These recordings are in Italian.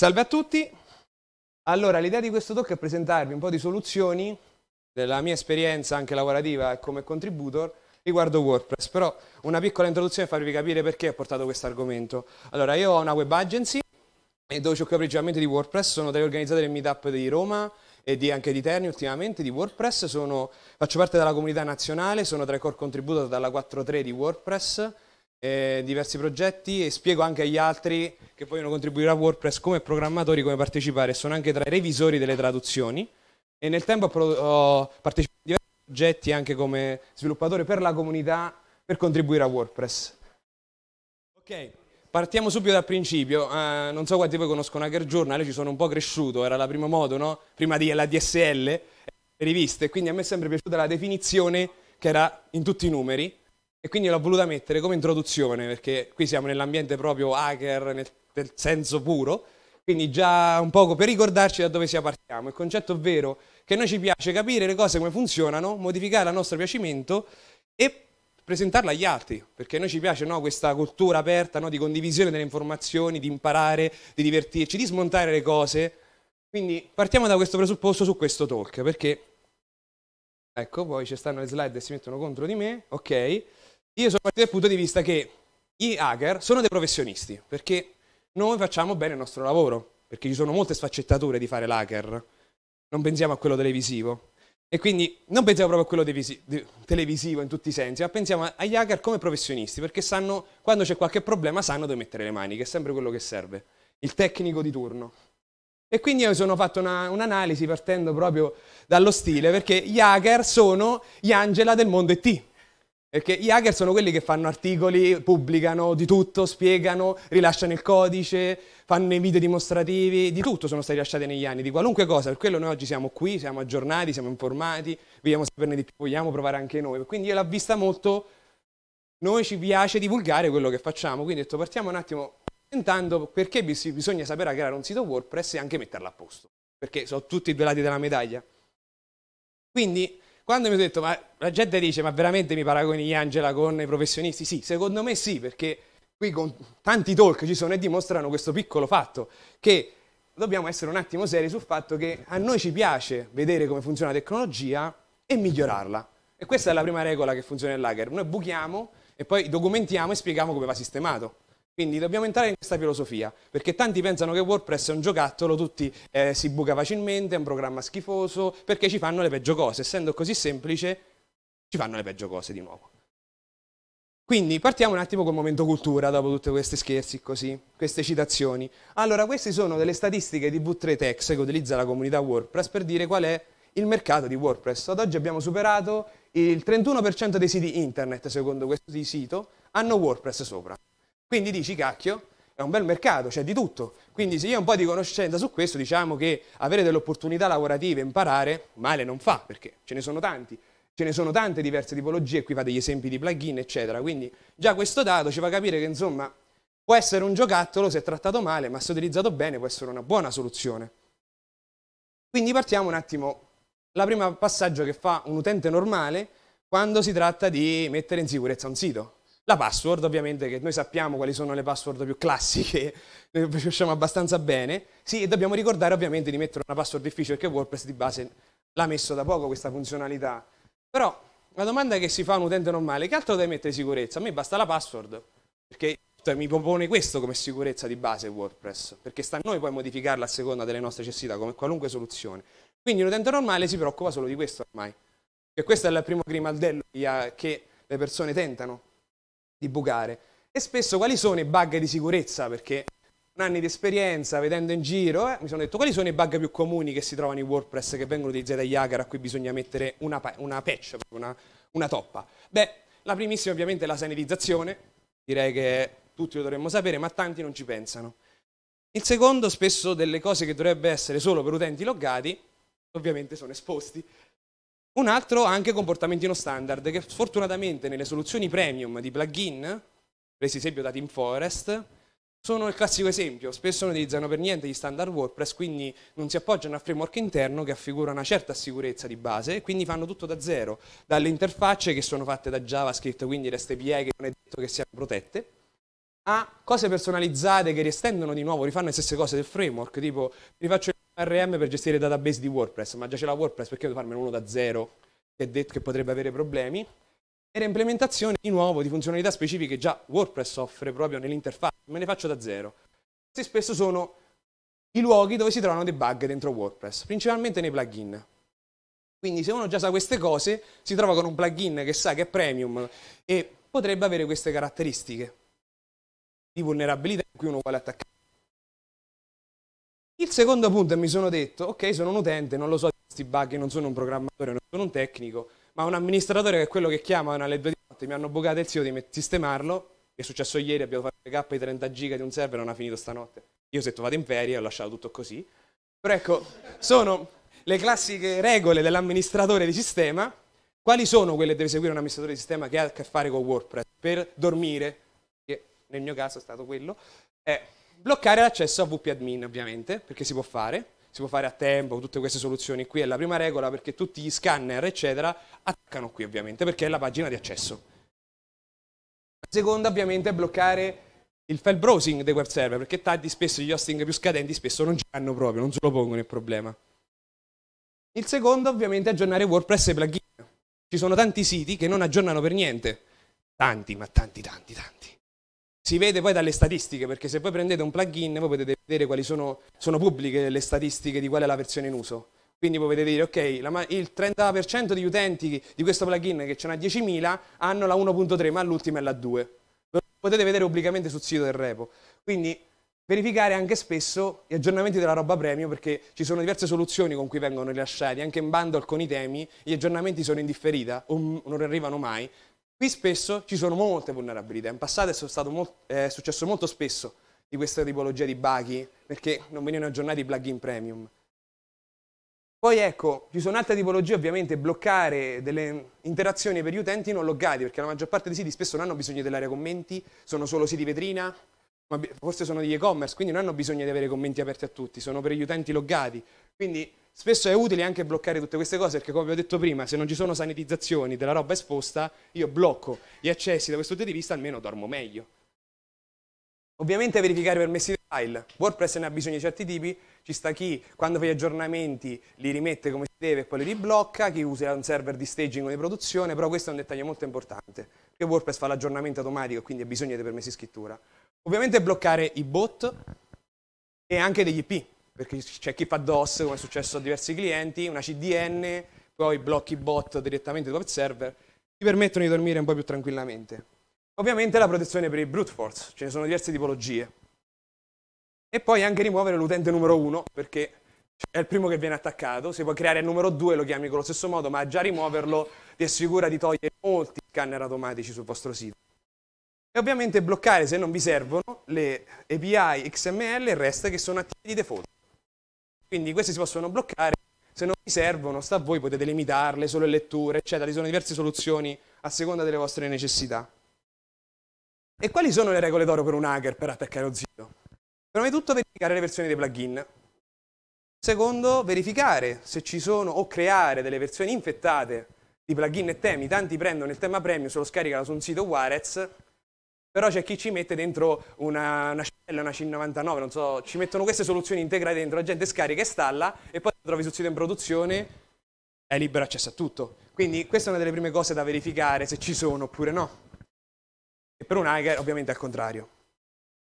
Salve a tutti! Allora, l'idea di questo talk è presentarvi un po' di soluzioni della mia esperienza anche lavorativa e come contributor riguardo WordPress, però una piccola introduzione per farvi capire perché ho portato questo argomento. Allora, io ho una web agency dove ci occupiamo principalmente di WordPress, sono tra gli organizzatori del meetup di Roma e di, anche di Terni ultimamente, di WordPress, sono, faccio parte della comunità nazionale, sono tra i core contributor dalla 4.3 di WordPress, eh, diversi progetti e spiego anche agli altri che vogliono contribuire a WordPress come programmatori come partecipare. Sono anche tra i revisori delle traduzioni e nel tempo ho partecipato a diversi progetti anche come sviluppatore per la comunità per contribuire a WordPress. Ok, partiamo subito dal principio. Uh, non so quanti di voi conoscono Hacker Journal, ci sono un po' cresciuto, era la prima moto, no? Prima di la DSL, eh, le riviste, quindi a me è sempre piaciuta la definizione che era in tutti i numeri e quindi l'ho voluta mettere come introduzione, perché qui siamo nell'ambiente proprio hacker, nel, nel senso puro, quindi già un poco per ricordarci da dove si partiamo. Il concetto è vero che a noi ci piace capire le cose come funzionano, modificare a nostro piacimento e presentarla agli altri, perché a noi ci piace no, questa cultura aperta no, di condivisione delle informazioni, di imparare, di divertirci, di smontare le cose. Quindi partiamo da questo presupposto su questo talk, perché ecco, poi ci stanno le slide e si mettono contro di me, ok? Io sono partito dal punto di vista che gli hacker sono dei professionisti, perché noi facciamo bene il nostro lavoro, perché ci sono molte sfaccettature di fare l'hacker. Non pensiamo a quello televisivo. E quindi non pensiamo proprio a quello televisivo in tutti i sensi, ma pensiamo agli hacker come professionisti, perché sanno, quando c'è qualche problema, sanno dove mettere le mani, che è sempre quello che serve, il tecnico di turno. E quindi io sono fatto una, un'analisi partendo proprio dallo stile, perché gli hacker sono gli Angela del mondo ET. Perché gli hacker sono quelli che fanno articoli, pubblicano di tutto, spiegano, rilasciano il codice, fanno i video dimostrativi, di tutto sono stati rilasciati negli anni, di qualunque cosa. Per quello noi oggi siamo qui, siamo aggiornati, siamo informati, vogliamo saperne di più, vogliamo provare anche noi. Quindi io l'ho vista molto, noi ci piace divulgare quello che facciamo, quindi ho detto partiamo un attimo tentando perché bisogna sapere creare un sito WordPress e anche metterlo a posto, perché sono tutti i due lati della medaglia. Quindi quando mi ho detto, ma la gente dice, ma veramente mi paragoni Angela con i professionisti? Sì, secondo me sì, perché qui con tanti talk ci sono e dimostrano questo piccolo fatto, che dobbiamo essere un attimo seri sul fatto che a noi ci piace vedere come funziona la tecnologia e migliorarla. E questa è la prima regola che funziona nel lager. Noi buchiamo e poi documentiamo e spieghiamo come va sistemato. Quindi dobbiamo entrare in questa filosofia, perché tanti pensano che WordPress è un giocattolo, tutti eh, si buca facilmente, è un programma schifoso, perché ci fanno le peggio cose. Essendo così semplice, ci fanno le peggio cose di nuovo. Quindi partiamo un attimo col momento cultura, dopo tutti questi scherzi così, queste citazioni. Allora, queste sono delle statistiche di V3Tex che utilizza la comunità WordPress per dire qual è il mercato di WordPress. Ad oggi abbiamo superato il 31% dei siti internet, secondo questo sito, hanno WordPress sopra. Quindi dici, cacchio, è un bel mercato, c'è di tutto. Quindi se io ho un po' di conoscenza su questo, diciamo che avere delle opportunità lavorative, imparare, male non fa, perché ce ne sono tanti. Ce ne sono tante diverse tipologie, qui fate degli esempi di plugin, eccetera. Quindi già questo dato ci fa capire che, insomma, può essere un giocattolo se trattato male, ma se utilizzato bene può essere una buona soluzione. Quindi partiamo un attimo. La prima passaggio che fa un utente normale quando si tratta di mettere in sicurezza un sito. La password, ovviamente, che noi sappiamo quali sono le password più classiche, ne eh, conosciamo abbastanza bene. Sì, e dobbiamo ricordare ovviamente di mettere una password difficile perché WordPress di base l'ha messo da poco questa funzionalità. Però la domanda che si fa a un utente normale, che altro deve mettere sicurezza? A me basta la password, perché cioè, mi propone questo come sicurezza di base WordPress, perché sta a noi poi modificarla a seconda delle nostre necessità, come qualunque soluzione. Quindi un utente normale si preoccupa solo di questo ormai. E questo è il primo grimaldello che le persone tentano di bucare. E spesso quali sono i bug di sicurezza? Perché con anni di esperienza, vedendo in giro, eh, mi sono detto quali sono i bug più comuni che si trovano in WordPress, che vengono utilizzati agli hacker, a cui bisogna mettere una, una patch, una, una toppa. Beh, la primissima ovviamente è la sanitizzazione, direi che tutti lo dovremmo sapere, ma tanti non ci pensano. Il secondo, spesso delle cose che dovrebbe essere solo per utenti loggati, ovviamente sono esposti. Un altro anche comportamenti non standard, che sfortunatamente nelle soluzioni premium di plugin, presi esempio da TeamForest, sono il classico esempio, spesso non utilizzano per niente gli standard WordPress, quindi non si appoggiano al framework interno che affigura una certa sicurezza di base, e quindi fanno tutto da zero, dalle interfacce che sono fatte da JavaScript, quindi reste API che non è detto che siano protette, a cose personalizzate che riestendono di nuovo, rifanno le stesse cose del framework, tipo rifaccio il RM per gestire database di WordPress, ma già c'è la WordPress perché devo farmene uno da zero che è detto che potrebbe avere problemi. E l'implementazione di nuovo di funzionalità specifiche già WordPress offre proprio nell'interfaccia, me ne faccio da zero. Questi spesso sono i luoghi dove si trovano dei bug dentro WordPress, principalmente nei plugin. Quindi se uno già sa queste cose, si trova con un plugin che sa che è premium e potrebbe avere queste caratteristiche di vulnerabilità in cui uno vuole attaccare il secondo punto è che mi sono detto, ok, sono un utente, non lo so di questi bug, non sono un programmatore, non sono un tecnico, ma un amministratore che è quello che chiama alle 2 di notte, mi hanno bugato il sito, di sistemarlo, è successo ieri, abbiamo fatto il backup di 30 giga di un server, non ha finito stanotte. Io ho detto vado in ferie, ho lasciato tutto così. Però ecco, sono le classiche regole dell'amministratore di sistema. Quali sono quelle che deve seguire un amministratore di sistema che ha a che fare con WordPress? Per dormire, che nel mio caso è stato quello, è Bloccare l'accesso a wp-admin, ovviamente, perché si può fare, si può fare a tempo, tutte queste soluzioni qui è la prima regola perché tutti gli scanner, eccetera, attaccano qui, ovviamente, perché è la pagina di accesso. La seconda, ovviamente, è bloccare il file browsing dei web server, perché tardi spesso gli hosting più scadenti spesso non ci l'hanno proprio, non se lo pongono il problema. Il secondo ovviamente è aggiornare WordPress e plugin. Ci sono tanti siti che non aggiornano per niente. Tanti, ma tanti, tanti, tanti si vede poi dalle statistiche, perché se voi prendete un plugin voi potete vedere quali sono, sono pubbliche le statistiche di qual è la versione in uso. Quindi potete dire, ok, la, il 30% degli utenti di questo plugin che ce n'ha 10.000 hanno la 1.3, ma l'ultima è la 2. potete vedere pubblicamente sul sito del repo. Quindi verificare anche spesso gli aggiornamenti della roba premium, perché ci sono diverse soluzioni con cui vengono rilasciati, anche in bundle con i temi, gli aggiornamenti sono in differita o non arrivano mai, Qui spesso ci sono molte vulnerabilità, in passato è, molto, è successo molto spesso di questa tipologia di bachi perché non venivano aggiornati i plugin premium. Poi ecco, ci sono altre tipologie, ovviamente bloccare delle interazioni per gli utenti non loggati, perché la maggior parte dei siti spesso non hanno bisogno dell'area commenti, sono solo siti vetrina, ma forse sono di e-commerce, quindi non hanno bisogno di avere commenti aperti a tutti, sono per gli utenti loggati. Quindi Spesso è utile anche bloccare tutte queste cose perché, come vi ho detto prima, se non ci sono sanitizzazioni della roba esposta, io blocco gli accessi da questo punto di vista, almeno dormo meglio. Ovviamente verificare i permessi di file. WordPress ne ha bisogno di certi tipi, ci sta chi quando fa gli aggiornamenti li rimette come si deve e quelli li blocca, chi usa un server di staging o di produzione, però questo è un dettaglio molto importante, perché WordPress fa l'aggiornamento automatico e quindi ha bisogno dei permessi di scrittura. Ovviamente bloccare i bot e anche degli IP, perché c'è chi fa DOS, come è successo a diversi clienti, una CDN, poi blocchi bot direttamente il server, ti permettono di dormire un po' più tranquillamente. Ovviamente la protezione per il brute force, ce ne sono diverse tipologie. E poi anche rimuovere l'utente numero 1, perché è il primo che viene attaccato, se puoi creare il numero 2 lo chiami con lo stesso modo, ma già rimuoverlo ti assicura di togliere molti scanner automatici sul vostro sito. E ovviamente bloccare, se non vi servono, le API XML e il resto che sono attivi di default. Quindi queste si possono bloccare, se non vi servono sta a voi, potete limitarle, solo le letture, eccetera, ci sono diverse soluzioni a seconda delle vostre necessità. E quali sono le regole d'oro per un hacker per attaccare lo zio? Prima di tutto verificare le versioni dei plugin. Secondo, verificare se ci sono o creare delle versioni infettate di plugin e temi. Tanti prendono il tema premium, se lo scaricano su un sito Warez però c'è chi ci mette dentro una, una scella, una C99, non so, ci mettono queste soluzioni integrate dentro, la gente scarica e stalla e poi trovi sul sito in produzione, è libero accesso a tutto. Quindi questa è una delle prime cose da verificare se ci sono oppure no. E per un hacker ovviamente al contrario.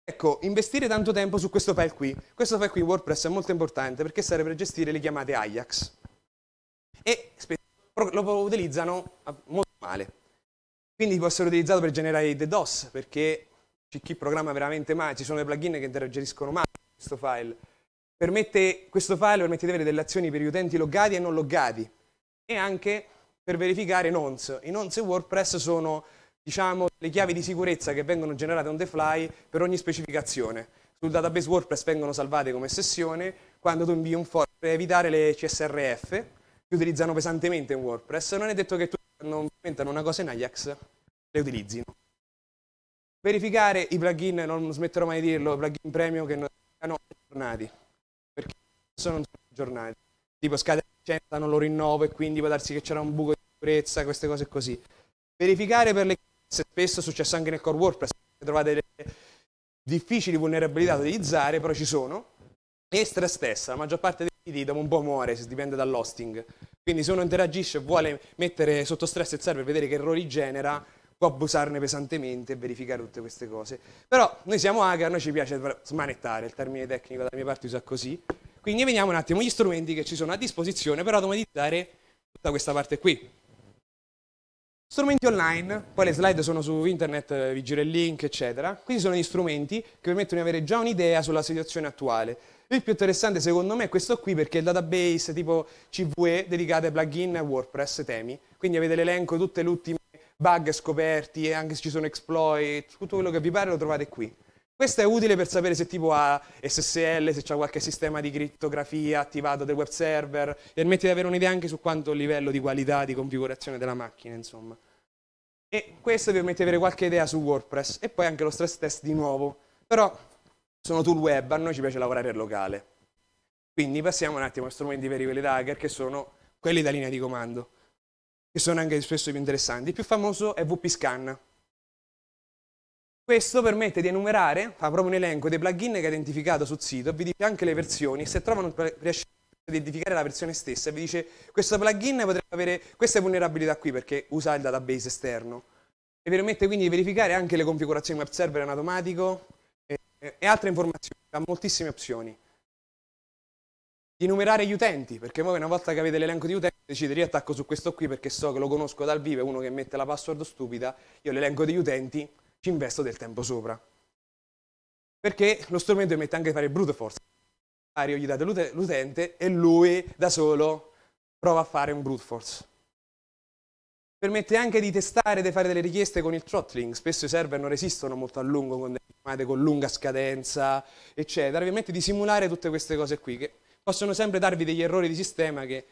Ecco, investire tanto tempo su questo file qui. Questo file qui WordPress è molto importante perché serve per gestire le chiamate Ajax. E lo utilizzano molto male. Quindi può essere utilizzato per generare i DDoS, perché c'è chi programma veramente male, ci sono dei plugin che interagiscono male con questo file. Permette, questo file permette di avere delle azioni per gli utenti loggati e non loggati, e anche per verificare nonce. I nonce WordPress sono diciamo, le chiavi di sicurezza che vengono generate on the fly per ogni specificazione. Sul database WordPress vengono salvate come sessione quando tu invii un form per evitare le CSRF che utilizzano pesantemente in WordPress. Non è detto che tu non diventano una cosa in Ajax le utilizzino. Verificare i plugin, non smetterò mai di dirlo, plugin premium che non sono aggiornati, perché sono aggiornati. Tipo scade la licenza, non lo rinnovo e quindi può darsi che c'era un buco di sicurezza, queste cose così. Verificare per le se spesso è successo anche nel core WordPress, trovate delle difficili vulnerabilità da utilizzare, però ci sono. E stress test, la maggior parte dei ididamo un po' muore, dipende dall'hosting. Quindi se uno interagisce e vuole mettere sotto stress il server e vedere che errori genera, può abusarne pesantemente e verificare tutte queste cose. Però noi siamo hacker, a noi ci piace smanettare, il termine tecnico dalla mia parte usa così. Quindi veniamo un attimo agli strumenti che ci sono a disposizione per automatizzare tutta questa parte qui. Strumenti online, poi le slide sono su internet, vi giro il link, eccetera. Questi sono gli strumenti che permettono di avere già un'idea sulla situazione attuale. Il più interessante secondo me è questo qui perché è il database tipo CVE dedicato ai plugin e WordPress temi, quindi avete l'elenco tutte le ultime bug scoperti e anche se ci sono exploit, tutto quello che vi pare lo trovate qui. Questo è utile per sapere se tipo ha SSL, se c'è qualche sistema di crittografia attivato del web server, permette di avere un'idea anche su quanto il livello di qualità di configurazione della macchina, insomma. E questo vi permette di avere qualche idea su WordPress e poi anche lo stress test di nuovo. Però sono tool web, a noi ci piace lavorare al locale. Quindi passiamo un attimo a strumenti per i quelli hacker che sono quelli da linea di comando, che sono anche spesso i più interessanti. Il più famoso è VPScan. Questo permette di enumerare, fa proprio un elenco dei plugin che ha identificato sul sito, vi dice anche le versioni, se trovano riesce a identificare la versione stessa, vi dice questo plugin potrebbe avere queste vulnerabilità qui perché usa il database esterno. E vi permette quindi di verificare anche le configurazioni web server in automatico, e altre informazioni, ha moltissime opzioni. Di numerare gli utenti, perché voi una volta che avete l'elenco di utenti decidete io attacco su questo qui perché so che lo conosco dal vivo, è uno che mette la password stupida, io l'elenco degli utenti ci investo del tempo sopra. Perché lo strumento permette anche di fare brute force. Gli date l'utente e lui da solo prova a fare un brute force. Permette anche di testare e di fare delle richieste con il throttling, spesso i server non resistono molto a lungo con delle chiamate con lunga scadenza, eccetera. ovviamente di simulare tutte queste cose qui, che possono sempre darvi degli errori di sistema che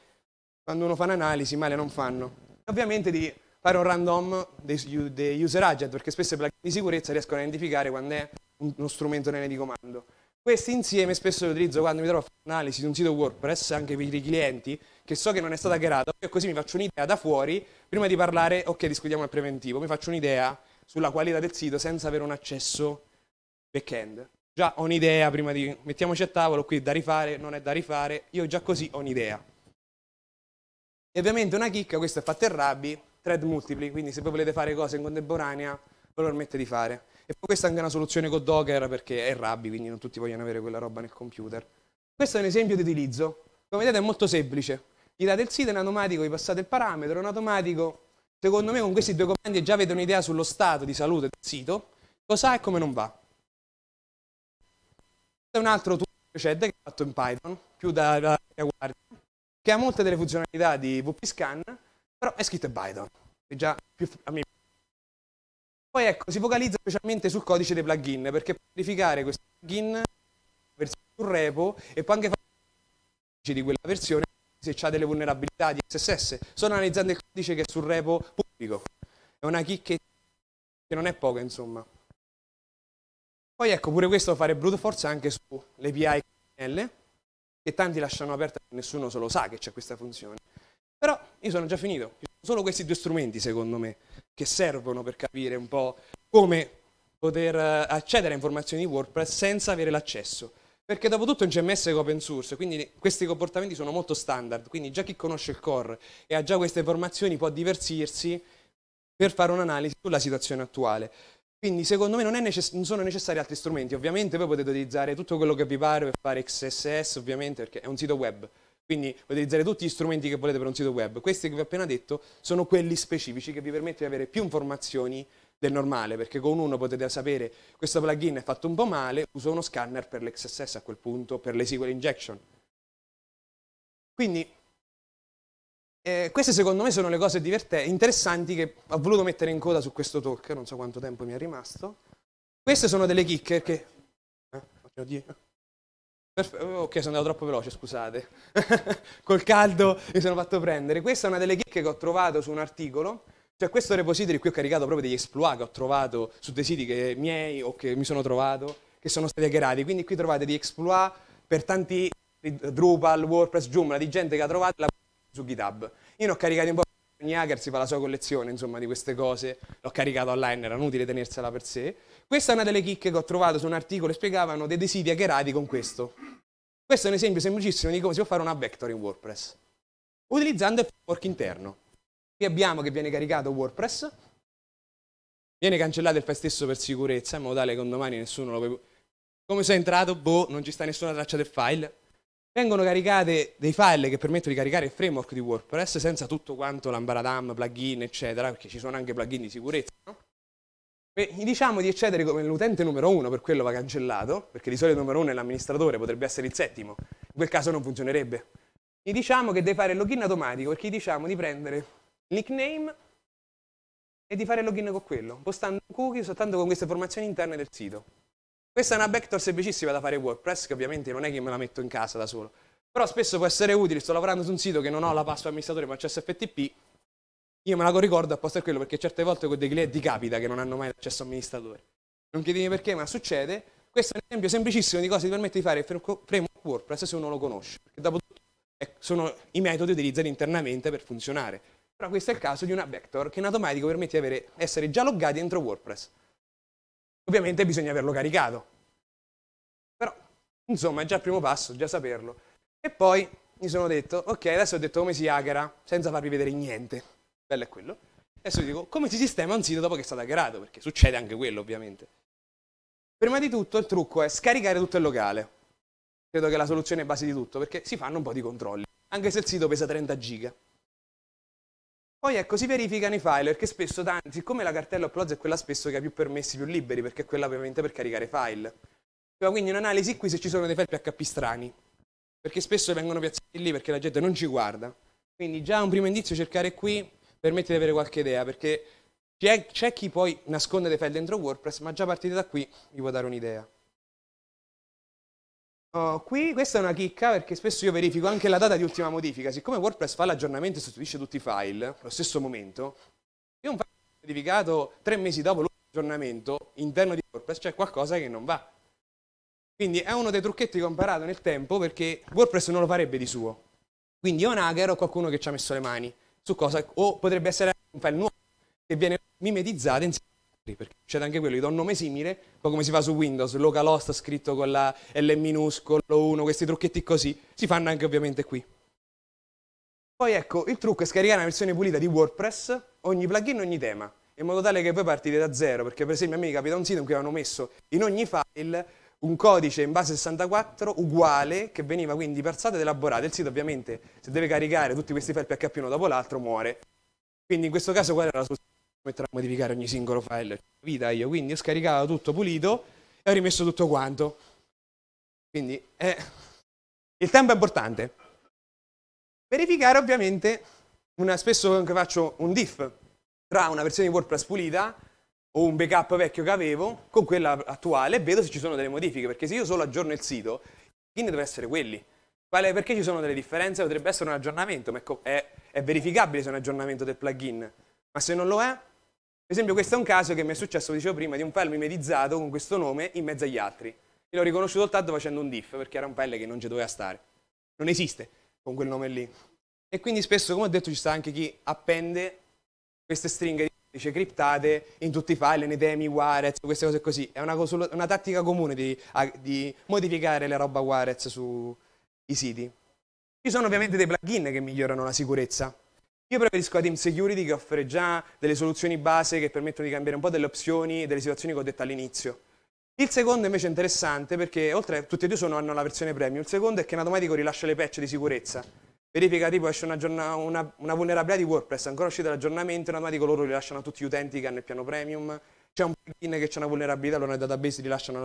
quando uno fa un'analisi male non fanno. e Ovviamente di fare un random dei, dei user agent, perché spesso i plugin di sicurezza riescono a identificare quando è uno strumento nene di comando. Questi insieme spesso li utilizzo quando mi trovo a fare un'analisi di un sito WordPress, anche per i clienti, che so che non è stata hackerata, e così mi faccio un'idea da fuori, prima di parlare, ok, discutiamo il preventivo, mi faccio un'idea sulla qualità del sito senza avere un accesso back-end. Già ho un'idea prima di... mettiamoci a tavolo, qui è da rifare, non è da rifare, io già così ho un'idea. E ovviamente una chicca, questo è fatto in Rabbi, thread multipli, quindi se voi volete fare cose in contemporanea, ve lo permette di fare. E poi questa è anche una soluzione con Docker perché è Rabbi, quindi non tutti vogliono avere quella roba nel computer. Questo è un esempio di utilizzo. Come vedete è molto semplice gli date il sito in automatico vi passate il parametro, in automatico secondo me con questi due comandi già avete un'idea sullo stato di salute del sito, cosa ha e come non va. Questo è un altro tool che è fatto in Python, più da, da mia guardia, che ha molte delle funzionalità di scan, però è scritto in Python, è già più a mio poi ecco, si focalizza specialmente sul codice dei plugin, perché può verificare questo plugin versione sul repo e può anche fare di quella versione se ha delle vulnerabilità di SSS. Sto analizzando il codice che è sul repo pubblico. È una chicchetta che non è poca, insomma. Poi ecco, pure questo fare brute force anche sulle API XML, che tanti lasciano aperta, nessuno se lo sa che c'è questa funzione. Però io sono già finito. sono solo questi due strumenti, secondo me, che servono per capire un po' come poter eh, accedere a informazioni di WordPress senza avere l'accesso. Perché dopo tutto è un CMS open source, quindi questi comportamenti sono molto standard, quindi già chi conosce il core e ha già queste informazioni può diversirsi per fare un'analisi sulla situazione attuale. Quindi secondo me non, necess- non, sono necessari altri strumenti, ovviamente voi potete utilizzare tutto quello che vi pare per fare XSS, ovviamente perché è un sito web, quindi potete utilizzare tutti gli strumenti che volete per un sito web. Questi che vi ho appena detto sono quelli specifici che vi permettono di avere più informazioni del normale, perché con uno potete sapere questo plugin è fatto un po' male, uso uno scanner per l'XSS a quel punto, per le SQL injection. Quindi eh, queste secondo me sono le cose interessanti che ho voluto mettere in coda su questo talk, non so quanto tempo mi è rimasto. Queste sono delle chicche che... Eh, ok, sono andato troppo veloce, scusate. Col caldo mi sono fatto prendere. Questa è una delle chicche che ho trovato su un articolo cioè questo repository qui ho caricato proprio degli exploit che ho trovato su dei siti che miei o che mi sono trovato, che sono stati hackerati, quindi qui trovate degli exploit per tanti Drupal, WordPress, Joomla, di gente che ha trovato la su GitHub. Io ne ho caricati un po', ogni hacker si fa la sua collezione, insomma, di queste cose, l'ho caricato online, era inutile tenersela per sé. Questa è una delle chicche che ho trovato su un articolo e spiegavano dei siti hackerati con questo. Questo è un esempio semplicissimo di come si può fare una vector in WordPress, utilizzando il framework interno. Qui abbiamo che viene caricato WordPress, viene cancellato il file stesso per sicurezza, in modo tale che un domani nessuno lo può... Come sei entrato? Boh, non ci sta nessuna traccia del file. Vengono caricate dei file che permettono di caricare il framework di WordPress senza tutto quanto l'ambaradam, plugin, eccetera, perché ci sono anche plugin di sicurezza, no? E diciamo di eccedere come l'utente numero uno, per quello va cancellato, perché di solito il numero uno è l'amministratore, potrebbe essere il settimo, in quel caso non funzionerebbe. Gli diciamo che deve fare il login automatico, perché gli diciamo di prendere nickname e di fare login con quello, postando un cookie soltanto con queste informazioni interne del sito. Questa è una backdoor semplicissima da fare WordPress, che ovviamente non è che me la metto in casa da solo. Però spesso può essere utile, sto lavorando su un sito che non ho la password amministratore ma accesso FTP, io me la ricordo apposta a quello perché certe volte con dei clienti capita che non hanno mai l'accesso amministratore. Non chiedimi perché, ma succede. Questo è un esempio semplicissimo di cosa ti permette di fare il framework WordPress se uno lo conosce. Perché dopo tutto eh, sono i metodi utilizzati internamente per funzionare. Però questo è il caso di una vector che in automatico permette di avere, essere già loggati dentro WordPress. Ovviamente bisogna averlo caricato. Però, insomma, è già il primo passo, già saperlo. E poi mi sono detto, ok, adesso ho detto come si hackera, senza farvi vedere niente. Bello è quello. Adesso vi dico come si sistema un sito dopo che è stato hackerato, perché succede anche quello, ovviamente. Prima di tutto il trucco è scaricare tutto il locale. Credo che la soluzione è base di tutto, perché si fanno un po' di controlli, anche se il sito pesa 30 giga. Poi ecco, si verificano i file, perché spesso, tanti, siccome la cartella uploads è quella spesso che ha più permessi più liberi, perché è quella ovviamente per caricare file. Cioè, quindi un'analisi qui se ci sono dei file PHP strani, perché spesso vengono piazzati lì perché la gente non ci guarda. Quindi già un primo indizio cercare qui permette di avere qualche idea, perché c'è chi poi nasconde dei file dentro WordPress, ma già partite da qui vi può dare un'idea. Oh, qui questa è una chicca perché spesso io verifico anche la data di ultima modifica. Siccome WordPress fa l'aggiornamento e sostituisce tutti i file allo stesso momento, io un file ho verificato tre mesi dopo l'aggiornamento interno di WordPress c'è cioè qualcosa che non va. Quindi è uno dei trucchetti che ho imparato nel tempo perché WordPress non lo farebbe di suo. Quindi è un hacker o qualcuno che ci ha messo le mani su cosa, o potrebbe essere un file nuovo che viene mimetizzato insieme perché c'è anche quello, gli do un nome simile, poi come si fa su Windows, localhost scritto con la L minuscolo 1, questi trucchetti così, si fanno anche ovviamente qui. Poi ecco, il trucco è scaricare una versione pulita di WordPress, ogni plugin, ogni tema, in modo tale che voi partite da zero, perché per esempio a me capita un sito in cui avevano messo in ogni file un codice in base 64 uguale che veniva quindi parsato ed elaborato. Il sito ovviamente se deve caricare tutti questi file PHP uno dopo l'altro muore. Quindi in questo caso qual era la soluzione? metterò a modificare ogni singolo file, cioè, vita io, quindi ho scaricato tutto pulito e ho rimesso tutto quanto. Quindi eh, il tempo è importante. Verificare ovviamente, una, spesso faccio un diff tra una versione di WordPress pulita o un backup vecchio che avevo con quella attuale e vedo se ci sono delle modifiche, perché se io solo aggiorno il sito, quindi deve essere quelli. perché ci sono delle differenze? Potrebbe essere un aggiornamento, ma ecco, è, è verificabile se è un aggiornamento del plugin, ma se non lo è, per esempio questo è un caso che mi è successo, dicevo prima, di un pile mimetizzato con questo nome in mezzo agli altri. E l'ho riconosciuto soltanto facendo un diff, perché era un pelle che non ci doveva stare. Non esiste con quel nome lì. E quindi spesso, come ho detto, ci sta anche chi appende queste stringhe di criptate in tutti i file, nei temi Warez, queste cose così. È una, una tattica comune di, di, modificare la roba Warez sui siti. Ci sono ovviamente dei plugin che migliorano la sicurezza. Io preferisco team Security che offre già delle soluzioni base che permettono di cambiare un po' delle opzioni e delle situazioni che ho detto all'inizio. Il secondo invece è interessante perché oltre a tutti e due sono, hanno la versione premium, il secondo è che in automatico rilascia le patch di sicurezza. Verifica tipo esce una, una, una vulnerabilità di WordPress, ancora uscita l'aggiornamento, in automatico loro rilasciano a tutti gli utenti che hanno il piano premium, c'è un plugin che c'è una vulnerabilità, loro nel database rilasciano un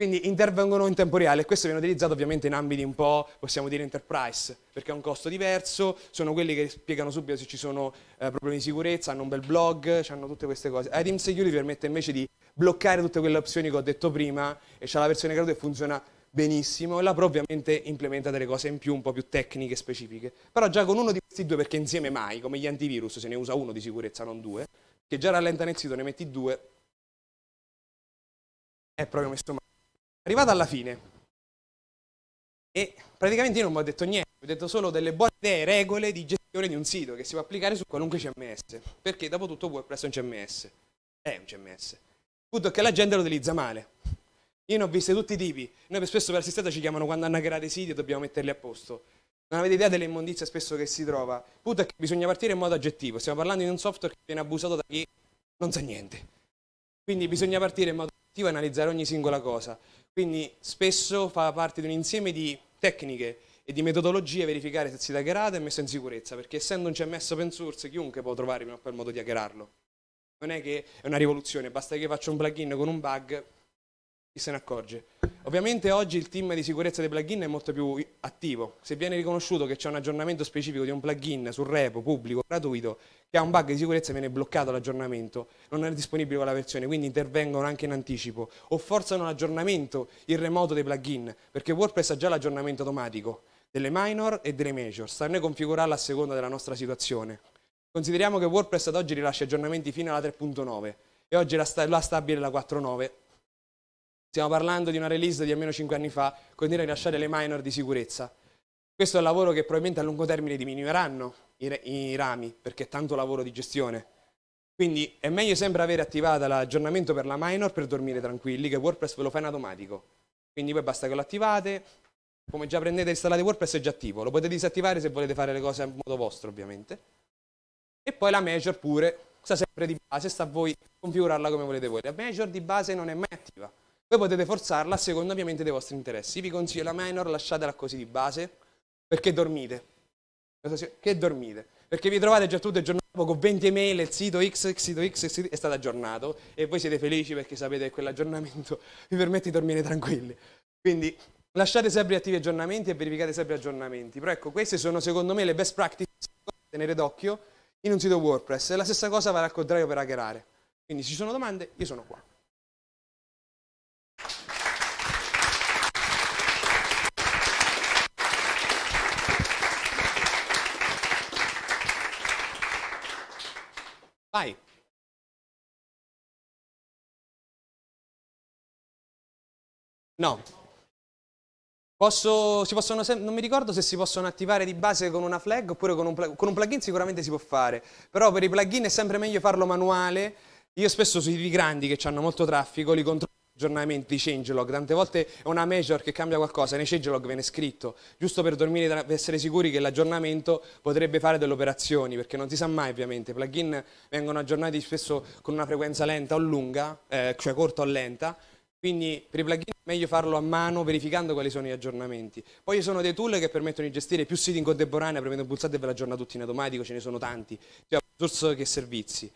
quindi intervengono in tempo reale e questo viene utilizzato ovviamente in ambiti un po', possiamo dire, enterprise, perché ha un costo diverso, sono quelli che spiegano subito se ci sono eh, problemi di sicurezza, hanno un bel blog, hanno tutte queste cose. Item Security permette invece di bloccare tutte quelle opzioni che ho detto prima e c'è la versione gratuita e funziona benissimo e la Pro ovviamente implementa delle cose in più, un po' più tecniche specifiche. Però già con uno di questi due, perché insieme mai, come gli antivirus, se ne usa uno di sicurezza, non due, che già rallenta nel sito, ne metti due, è proprio messo male. Arrivata alla fine, e praticamente io non mi ho detto niente, ho detto solo delle buone idee, regole di gestione di un sito che si può applicare su qualunque CMS, perché dopo tutto WordPress è un CMS, è un CMS. Il punto è che la gente lo utilizza male. Io ne ho viste tutti i tipi, noi spesso per assistenza ci chiamano quando hanno creato i siti e dobbiamo metterli a posto. Non avete idea delle immondizie spesso che si trova. Il punto è che bisogna partire in modo aggettivo, stiamo parlando di un software che viene abusato da chi non sa niente. Quindi bisogna partire in modo aggettivo e analizzare ogni singola cosa. Quindi spesso fa parte di un insieme di tecniche e di metodologie verificare se si hackerata e messo in sicurezza, perché essendo un CMS open source chiunque può trovare prima o il modo di hackerarlo. Non è che è una rivoluzione, basta che faccio un plugin con un bug, chi se ne accorge. Ovviamente oggi il team di sicurezza dei plugin è molto più attivo. Se viene riconosciuto che c'è un aggiornamento specifico di un plugin sul repo pubblico gratuito, che ha un bug di sicurezza e viene bloccato l'aggiornamento, non è disponibile quella versione, quindi intervengono anche in anticipo, o forzano l'aggiornamento in remoto dei plugin, perché WordPress ha già l'aggiornamento automatico delle minor e delle major, sta a noi configurarla a seconda della nostra situazione. Consideriamo che WordPress ad oggi rilascia aggiornamenti fino alla 3.9 e oggi la, sta- la stabile la 4.9. Stiamo parlando di una release di almeno 5 anni fa, continua a rilasciare le minor di sicurezza. Questo è un lavoro che probabilmente a lungo termine diminuiranno, i, i rami, perché è tanto lavoro di gestione. Quindi è meglio sempre avere attivata l'aggiornamento per la minor per dormire tranquilli, che WordPress ve lo fa in automatico. Quindi voi basta che lo attivate, come già prendete e installate WordPress è già attivo, lo potete disattivare se volete fare le cose a modo vostro ovviamente. E poi la major pure, sta sempre di base, sta a voi configurarla come volete voi. La major di base non è mai attiva, voi potete forzarla secondo ovviamente dei vostri interessi. Vi consiglio la minor, lasciatela così di base, perché dormite. Che dormite? Perché vi trovate già tutto il giorno dopo con 20 mail il sito X, il sito X, il sito è stato aggiornato e voi siete felici perché sapete che quell'aggiornamento vi permette di dormire tranquilli. Quindi lasciate sempre attivi aggiornamenti e verificate sempre aggiornamenti. Però ecco, queste sono secondo me le best practices da tenere d'occhio in un sito WordPress. E la stessa cosa vale al contrario per hackerare. Quindi se ci sono domande, io sono qua. Vai. No. Posso, possono, non mi ricordo se si possono attivare di base con una flag oppure con un, con un, plugin sicuramente si può fare, però per i plugin è sempre meglio farlo manuale. Io spesso sui grandi che hanno molto traffico li controllo aggiornamenti di changelog, tante volte è una major che cambia qualcosa, nei changelog viene scritto, giusto per, dormire, per essere sicuri che l'aggiornamento potrebbe fare delle operazioni, perché non si sa mai ovviamente, i plugin vengono aggiornati spesso con una frequenza lenta o lunga, eh, cioè corta o lenta, quindi per i plugin è meglio farlo a mano verificando quali sono gli aggiornamenti. Poi ci sono dei tool che permettono di gestire più siti in contemporanea, premendo il pulsante e ve l'aggiorna tutti in automatico, ce ne sono tanti, sia open source che servizi.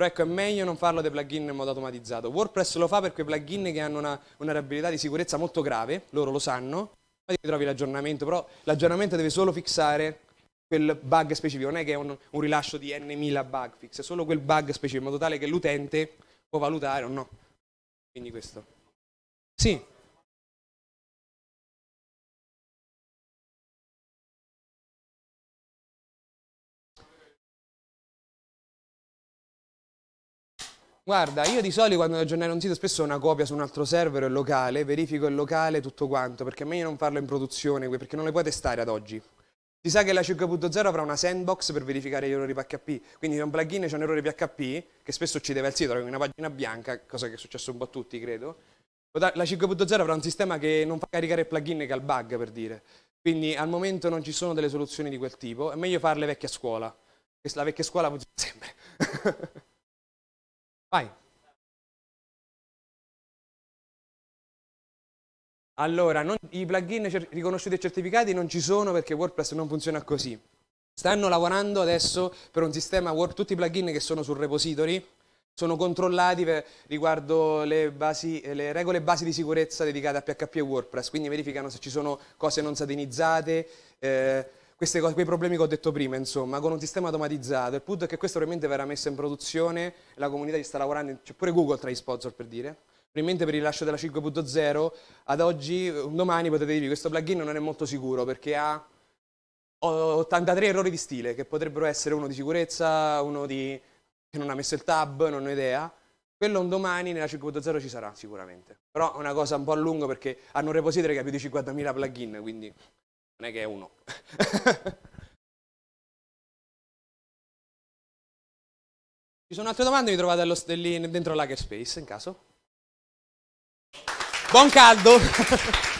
Però ecco, è meglio non farlo dei plugin in modo automatizzato. WordPress lo fa per quei plugin che hanno una, reabilità di sicurezza molto grave, loro lo sanno, poi ti trovi l'aggiornamento, però l'aggiornamento deve solo fissare quel bug specifico, non è che è un, un rilascio di n n.000 bug fix, è solo quel bug specifico, in modo tale che l'utente può valutare o no. Quindi questo. Sì? Guarda, io di solito quando aggiornare un sito spesso ho una copia su un altro server o il locale, verifico il locale, tutto quanto, perché è meglio non farlo in produzione, perché non le puoi testare ad oggi. Si sa che la 5.0 avrà una sandbox per verificare gli errori PHP, quindi se un plugin c'è un errore PHP, che spesso uccideva il sito, una pagina bianca, cosa che è successo un po' a tutti, credo, la 5.0 avrà un sistema che non fa caricare il plugin che ha il bug, per dire. Quindi al momento non ci sono delle soluzioni di quel tipo, è meglio farle vecchia scuola, la vecchia scuola funziona sempre. Vai. Allora, non, i plugin riconosciuti e certificati non ci sono perché WordPress non funziona così. Stanno lavorando adesso per un sistema Word, tutti i plugin che sono sul repository sono controllati per, riguardo le, basi, le, regole basi di sicurezza dedicate a PHP e WordPress, quindi verificano se ci sono cose non satinizzate, eh, queste cose, quei problemi che ho detto prima, insomma, con un sistema automatizzato. Il punto è che questo probabilmente verrà messo in produzione, la comunità ci sta lavorando, c'è pure Google tra gli sponsor per dire. Probabilmente per il rilascio della 5.0, ad oggi, domani potete dirvi che questo plugin non è molto sicuro perché ha 83 errori di stile, che potrebbero essere uno di sicurezza, uno di che non ha messo il tab, non ho idea. Quello un domani nella 5.0 ci sarà sicuramente. Però è una cosa un po' a lungo perché hanno un repository che ha più di 50.000 plugin, quindi non è che è uno. Ci sono altre domande? Mi trovate allo, lì, dentro l'Hackerspace, in caso. Buon caldo!